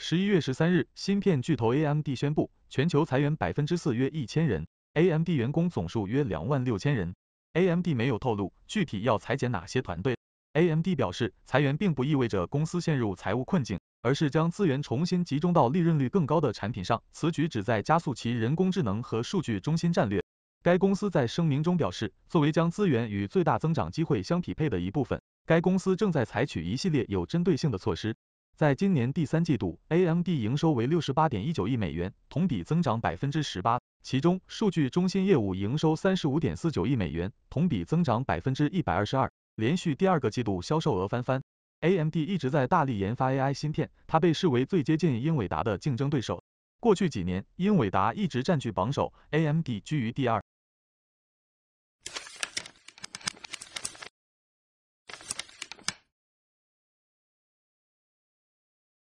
十一月十三日，芯片巨头 AMD 宣布，全球裁员百分之四，约一千人。AMD 员工总数约两万六千人。AMD 没有透露具体要裁减哪些团队。AMD 表示，裁员并不意味着公司陷入财务困境，而是将资源重新集中到利润率更高的产品上。此举旨在加速其人工智能和数据中心战略。该公司在声明中表示，作为将资源与最大增长机会相匹配的一部分，该公司正在采取一系列有针对性的措施。在今年第三季度，AMD 营收为六十八点一九亿美元，同比增长百分之十八。其中，数据中心业务营收三十五点四九亿美元，同比增长百分之一百二十二，连续第二个季度销售额翻番。AMD 一直在大力研发 AI 芯片，它被视为最接近英伟达的竞争对手。过去几年，英伟达一直占据榜首，AMD 居于第二。